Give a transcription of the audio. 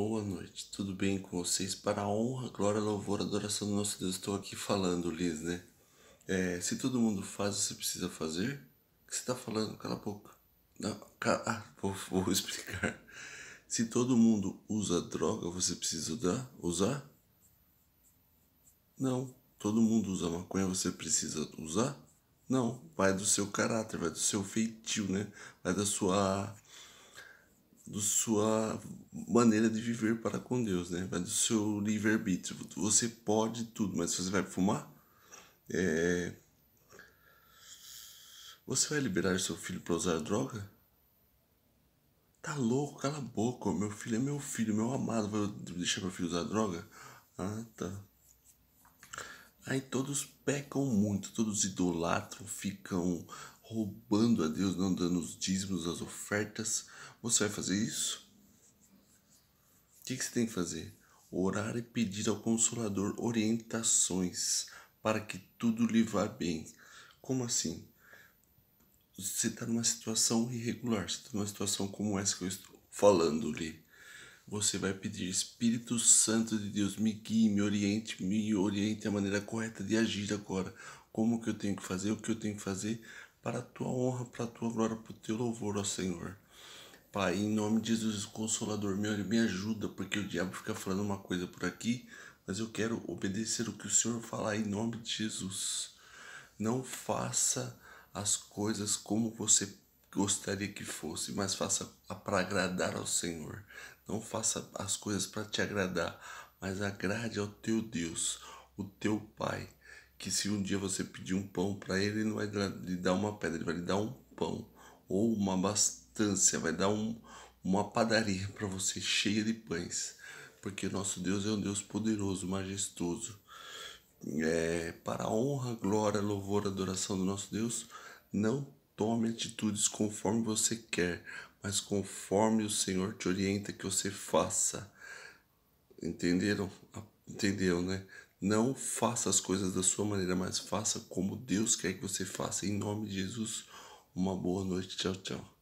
Boa noite, tudo bem com vocês? Para a honra, glória, louvor, adoração do nosso Deus, estou aqui falando, Liz, né? É, se todo mundo faz, você precisa fazer? O que você está falando? Cala a boca. Não, cala, ah, vou, vou, explicar. Se todo mundo usa droga, você precisa dar, usar? Não. Todo mundo usa maconha, você precisa usar? Não. Vai do seu caráter, vai do seu feitio, né? Vai da sua da sua maneira de viver para com Deus, né? Vai do seu livre-arbítrio. Você pode tudo, mas se você vai fumar, é... você vai liberar seu filho para usar droga? Tá louco, cala a boca. Meu filho é meu filho, meu amado. Vai deixar meu filho usar droga? Ah, tá. Aí todos pecam muito, todos idolatram, ficam roubando a Deus, não dando os dízimos, as ofertas, você vai fazer isso? O que, você tem que fazer? Orar e pedir ao Consolador orientações para que tudo lhe vá bem. Como assim? Você está numa situação irregular, você está numa situação como essa que eu estou falando-lhe. Você vai pedir, Espírito Santo de Deus, me guie, me oriente, me oriente a maneira correta de agir agora. Como que eu tenho que fazer, o que eu tenho que fazer para a tua honra, para a tua glória, para o teu louvor, ó Senhor. Pai, em nome de Jesus Consolador, me, me ajuda, porque o diabo fica falando uma coisa por aqui, mas eu quero obedecer o que o Senhor falar em nome de Jesus. Não faça as coisas como você gostaria que fosse, mas faça para agradar ao Senhor. Não faça as coisas para te agradar, mas agrade ao teu Deus, o teu Pai que se um dia você pedir um pão para ele, ele não vai lhe dar uma pedra, ele vai lhe dar um pão ou uma abastância, vai dar um, uma padaria para você cheia de pães, porque nosso Deus é um Deus poderoso, majestoso. É, para a honra, glória, louvor, adoração do nosso Deus, não tome atitudes conforme você quer, mas conforme o Senhor te orienta que você faça. Entenderam? Entendeu, né? Não faça as coisas da sua maneira, mas faça como Deus quer que você faça. Em nome de Jesus, uma boa noite. Tchau, tchau.